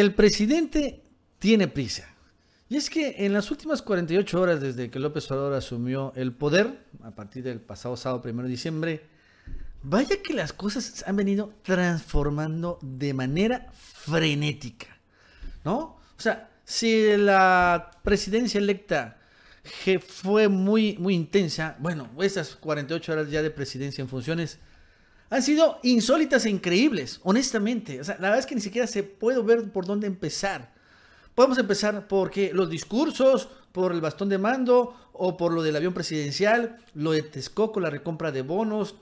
el presidente tiene prisa. Y es que en las últimas 48 horas desde que López Obrador asumió el poder, a partir del pasado sábado 1 de diciembre, vaya que las cosas han venido transformando de manera frenética, ¿no? O sea, si la presidencia electa fue muy, muy intensa, bueno, esas 48 horas ya de presidencia en funciones han sido insólitas e increíbles, honestamente. O sea, la verdad es que ni siquiera se puede ver por dónde empezar. Podemos empezar porque los discursos, por el bastón de mando, o por lo del avión presidencial, lo de Texcoco, la recompra de bonos,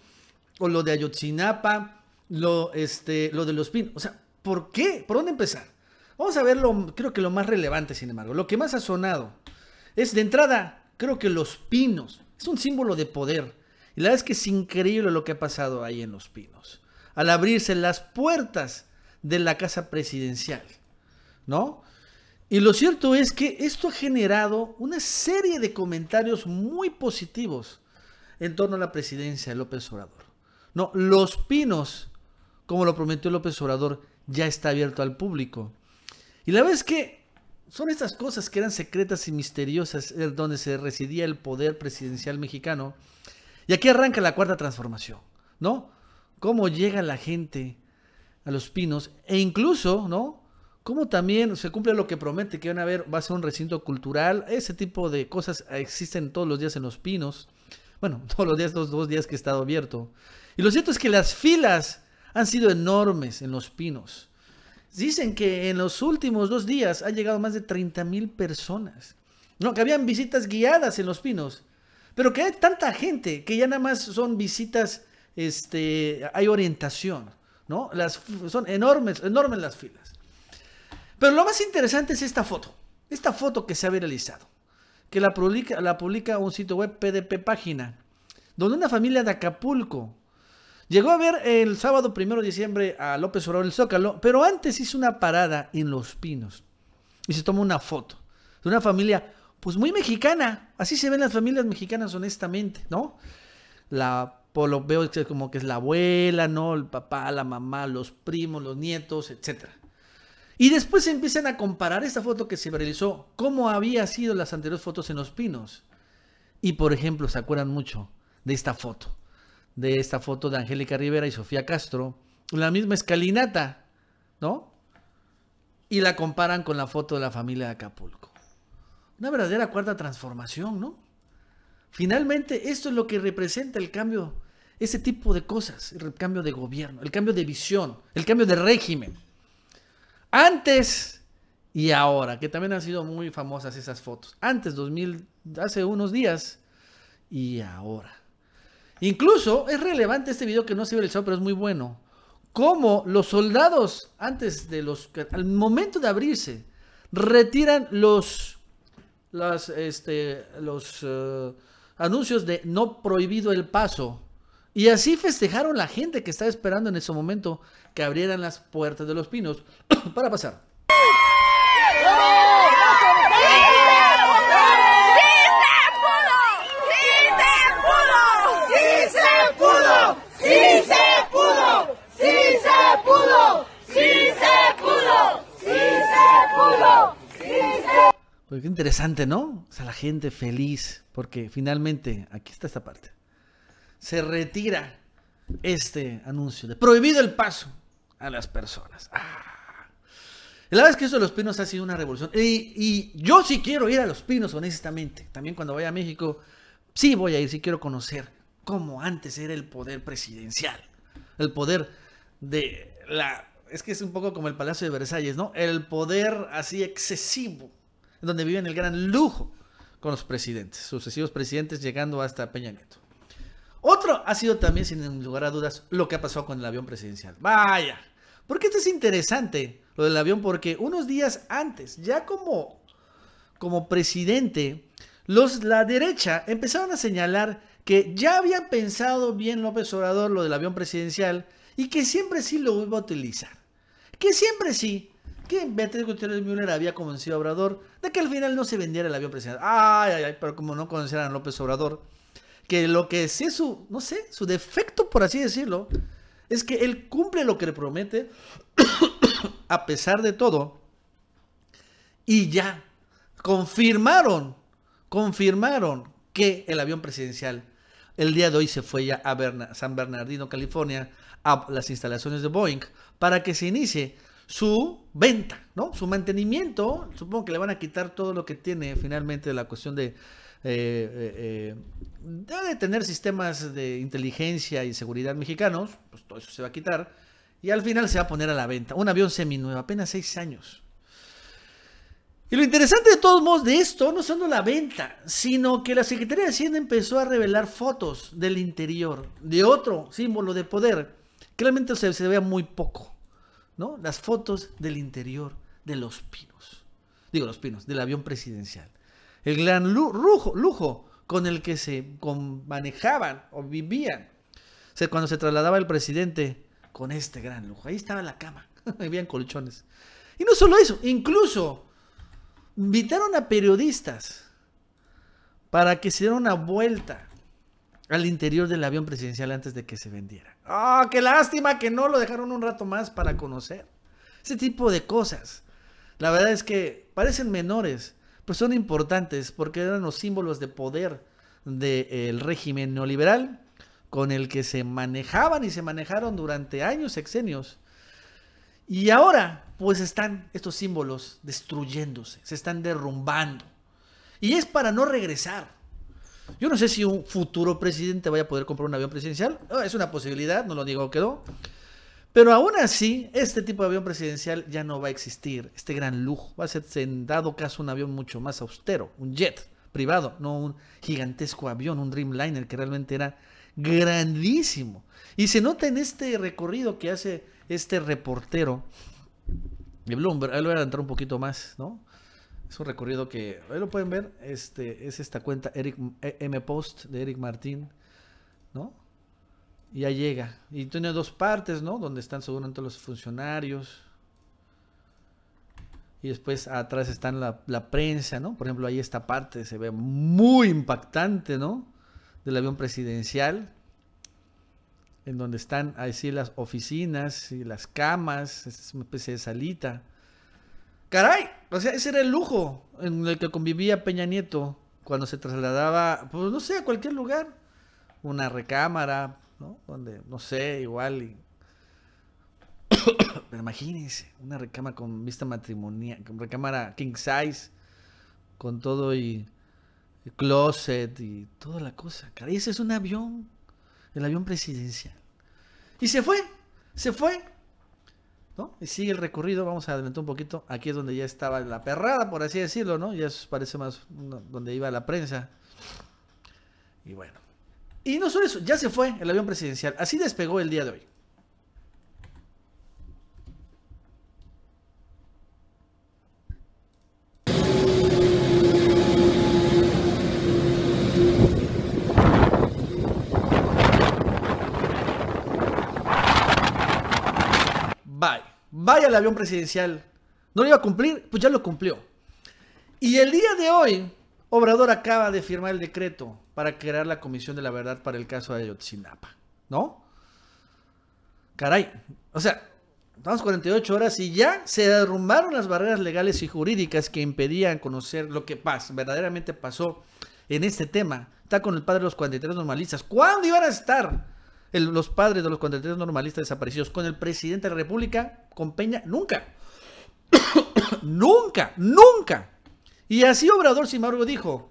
o lo de Ayotzinapa, lo, este, lo de los pinos. O sea, ¿por qué? ¿Por dónde empezar? Vamos a ver lo, creo que lo más relevante, sin embargo, lo que más ha sonado es de entrada, creo que los pinos. Es un símbolo de poder. Y la verdad es que es increíble lo que ha pasado ahí en Los Pinos. Al abrirse las puertas de la casa presidencial, ¿no? Y lo cierto es que esto ha generado una serie de comentarios muy positivos en torno a la presidencia de López Obrador. No, Los Pinos, como lo prometió López Obrador, ya está abierto al público. Y la verdad es que son estas cosas que eran secretas y misteriosas eh, donde se residía el poder presidencial mexicano y aquí arranca la cuarta transformación, ¿no? Cómo llega la gente a los pinos e incluso, ¿no? Cómo también se cumple lo que promete, que van a ver, va a ser un recinto cultural, ese tipo de cosas existen todos los días en los pinos. Bueno, todos los días, los dos días que he estado abierto. Y lo cierto es que las filas han sido enormes en los pinos. Dicen que en los últimos dos días han llegado más de 30 mil personas. No, que habían visitas guiadas en los pinos pero que hay tanta gente que ya nada más son visitas, este, hay orientación, ¿no? Las, son enormes, enormes las filas. Pero lo más interesante es esta foto, esta foto que se ha viralizado, que la publica, la publica un sitio web PDP Página, donde una familia de Acapulco llegó a ver el sábado 1 de diciembre a López Obrador el Zócalo, pero antes hizo una parada en Los Pinos y se tomó una foto de una familia pues muy mexicana. Así se ven las familias mexicanas, honestamente, ¿no? La, por pues, lo veo como que es la abuela, ¿no? El papá, la mamá, los primos, los nietos, etc. Y después empiezan a comparar esta foto que se realizó, cómo había sido las anteriores fotos en Los Pinos. Y por ejemplo, se acuerdan mucho de esta foto, de esta foto de Angélica Rivera y Sofía Castro, la misma escalinata, ¿no? Y la comparan con la foto de la familia de Acapulco. Una verdadera cuarta transformación, ¿no? Finalmente, esto es lo que representa el cambio, ese tipo de cosas, el cambio de gobierno, el cambio de visión, el cambio de régimen. Antes y ahora, que también han sido muy famosas esas fotos. Antes, 2000, hace unos días y ahora. Incluso es relevante este video que no se el show, pero es muy bueno. Cómo los soldados, antes de los. al momento de abrirse, retiran los las, este, los eh, anuncios de no prohibido el paso. Y así festejaron la gente que estaba esperando en ese momento que abrieran las puertas de los pinos para pasar. qué interesante, ¿no? O sea, la gente feliz, porque finalmente, aquí está esta parte, se retira este anuncio de prohibido el paso a las personas. Ah. La verdad es que eso de los pinos ha sido una revolución. Y, y, yo sí quiero ir a los pinos, honestamente. También cuando vaya a México, sí voy a ir, sí quiero conocer cómo antes era el poder presidencial. El poder de la... Es que es un poco como el Palacio de Versalles, ¿no? El poder así excesivo donde viven el gran lujo con los presidentes, sucesivos presidentes llegando hasta Peña Nieto. Otro ha sido también, sin lugar a dudas, lo que ha pasado con el avión presidencial. Vaya, porque esto es interesante, lo del avión, porque unos días antes, ya como, como presidente, los, la derecha empezaron a señalar que ya habían pensado bien López Obrador lo del avión presidencial y que siempre sí lo iba a utilizar. Que siempre sí que Beatriz Gutiérrez Müller había convencido a Obrador de que al final no se vendiera el avión presidencial. Ay, ay, ay, pero como no conocieran a López Obrador, que lo que es su, no sé, su defecto, por así decirlo, es que él cumple lo que le promete a pesar de todo. Y ya, confirmaron, confirmaron que el avión presidencial el día de hoy se fue ya a San Bernardino, California, a las instalaciones de Boeing, para que se inicie su venta, ¿no? Su mantenimiento. Supongo que le van a quitar todo lo que tiene finalmente la cuestión eh, eh, eh, de... tener sistemas de inteligencia y seguridad mexicanos, pues todo eso se va a quitar. Y al final se va a poner a la venta. Un avión seminuevo, apenas seis años. Y lo interesante de todos modos de esto no solo la venta, sino que la Secretaría de Hacienda empezó a revelar fotos del interior de otro símbolo de poder. Claramente se, se vea muy poco. ¿no? Las fotos del interior de los pinos. Digo, los pinos, del avión presidencial. El gran lujo, lujo con el que se con manejaban o vivían. cuando se trasladaba el presidente con este gran lujo. Ahí estaba la cama. Habían colchones. Y no solo eso, incluso invitaron a periodistas para que se dieran una vuelta al interior del avión presidencial antes de que se vendiera. ¡Ah, qué lástima que no lo dejaron un rato más para conocer! Ese tipo de cosas. La verdad es que parecen menores, pero pues son importantes porque eran los símbolos de poder del eh, régimen neoliberal con el que se manejaban y se manejaron durante años, sexenios. Y ahora, pues están estos símbolos destruyéndose, se están derrumbando. Y es para no regresar. Yo no sé si un futuro presidente vaya a poder comprar un avión presidencial. es una posibilidad, no lo digo quedó. Pero aún así, este tipo de avión presidencial ya no va a existir. Este gran lujo va a ser, en dado caso, un avión mucho más austero, un jet privado, no un gigantesco avión, un Dreamliner que realmente era grandísimo. Y se nota en este recorrido que hace este reportero de Bloomberg. Ahí lo voy a adelantar un poquito más, ¿no? Es un recorrido que, ahí lo pueden ver, este, es esta cuenta Eric, eh, M Post de Eric Martín, ¿no? Y ya llega. Y tiene dos partes, ¿no? Donde están seguramente los funcionarios. Y después atrás están la, prensa, ¿no? Por ejemplo, ahí esta parte se ve muy impactante, ¿no? Del avión presidencial, en donde están así las oficinas y las camas, es una especie de salita. ¡Caray! O sea, ese era el lujo en el que convivía Peña Nieto cuando se trasladaba, pues no sé, a cualquier lugar. Una recámara, ¿no? Donde, no sé, igual. Y... Pero imagínense, una recámara con vista matrimonial, con recámara king size, con todo y, closet y toda la cosa. Cara, ese es un avión, el avión presidencial. Y se fue, se fue y sigue el recorrido, vamos a adelantar un poquito. Aquí es donde ya estaba la perrada, por así decirlo, ¿no? Ya parece más donde iba la prensa. Y bueno. Y no solo eso, ya se fue el avión presidencial. Así despegó el día de hoy. ¡Vaya! Vaya al avión presidencial. ¿No lo iba a cumplir? Pues ya lo cumplió. Y el día de hoy, Obrador acaba de firmar el decreto para crear la Comisión de la Verdad para el caso de Ayotzinapa, ¿no? Caray, o sea, estamos 48 horas y ya se derrumbaron las barreras legales y jurídicas que impedían conocer lo que verdaderamente pasó en este tema. Está con el padre de los 43 normalistas. ¿Cuándo iban a estar? los padres de los contratistas normalistas desaparecidos, con el presidente de la República, con Peña, nunca. nunca, nunca. Y así Obrador, sin embargo, dijo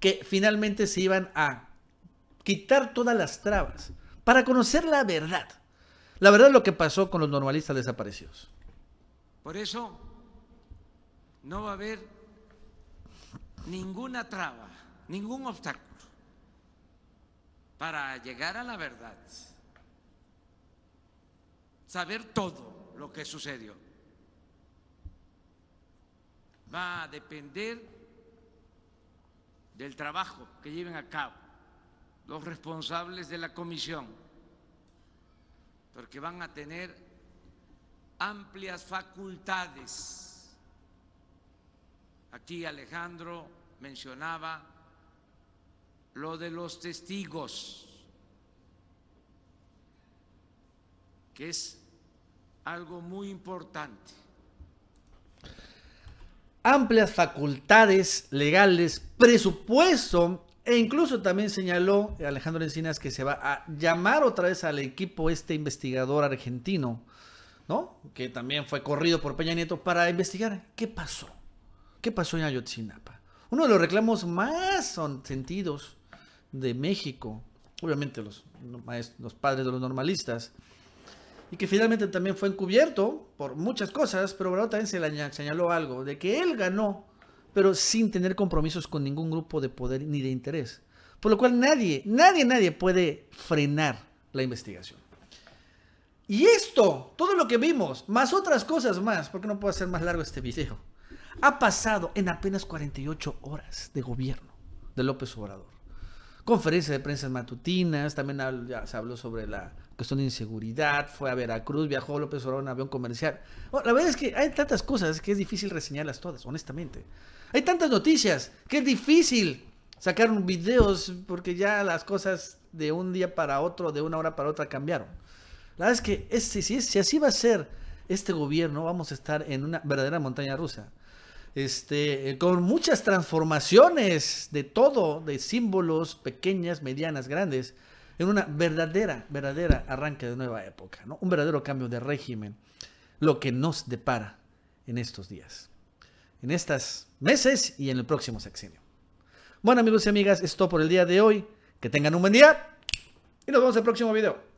que finalmente se iban a quitar todas las trabas para conocer la verdad. La verdad es lo que pasó con los normalistas desaparecidos. Por eso no va a haber ninguna traba, ningún obstáculo para llegar a la verdad, saber todo lo que sucedió. Va a depender del trabajo que lleven a cabo los responsables de la comisión, porque van a tener amplias facultades. Aquí Alejandro mencionaba lo de los testigos, que es algo muy importante. Amplias facultades legales, presupuesto, e incluso también señaló Alejandro Encinas que se va a llamar otra vez al equipo este investigador argentino, ¿no? Que también fue corrido por Peña Nieto para investigar qué pasó, qué pasó en Ayotzinapa. Uno de los reclamos más sentidos de México, obviamente los, padres de los normalistas, y que finalmente también fue encubierto por muchas cosas, pero Obrador también se le señaló algo, de que él ganó, pero sin tener compromisos con ningún grupo de poder ni de interés. Por lo cual nadie, nadie, nadie puede frenar la investigación. Y esto, todo lo que vimos, más otras cosas más, porque no puedo hacer más largo este video, ha pasado en apenas 48 horas de gobierno de López Obrador conferencias de prensa matutinas, también se habló sobre la cuestión de inseguridad, fue a Veracruz, viajó López Obrador en avión comercial. la verdad es que hay tantas cosas que es difícil reseñarlas todas, honestamente. Hay tantas noticias que es difícil sacar videos porque ya las cosas de un día para otro, de una hora para otra cambiaron. La verdad es que si así va a ser este gobierno, vamos a estar en una verdadera montaña rusa este, eh, con muchas transformaciones de todo, de símbolos pequeñas, medianas, grandes, en una verdadera, verdadera arranque de nueva época, un verdadero cambio de régimen, lo que nos depara en estos días, en estas meses y en el próximo sexenio. Bueno amigos y amigas, esto por el día de hoy, que tengan un buen día y nos vemos en el próximo video.